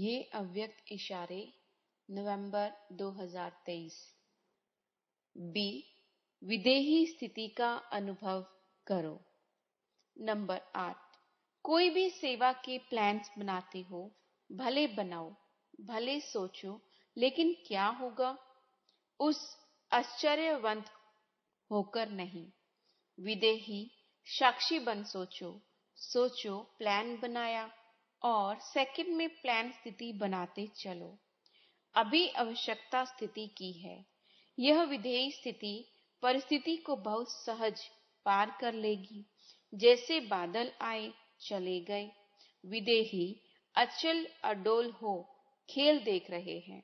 ये अव्यक्त इशारे नवंबर 2023 बी विदेही स्थिति का अनुभव करो नंबर आठ कोई भी सेवा के प्लान्स बनाते हो भले बनाओ भले सोचो लेकिन क्या होगा उस आश्चर्यवंत होकर नहीं विदेही साक्षी बन सोचो सोचो प्लान बनाया और सेकंड में प्लान स्थिति बनाते चलो अभी आवश्यकता स्थिति की है यह विधेय स्थिति परिस्थिति को बहुत सहज पार कर लेगी जैसे बादल आए चले गए विदेही अचल अडोल हो खेल देख रहे हैं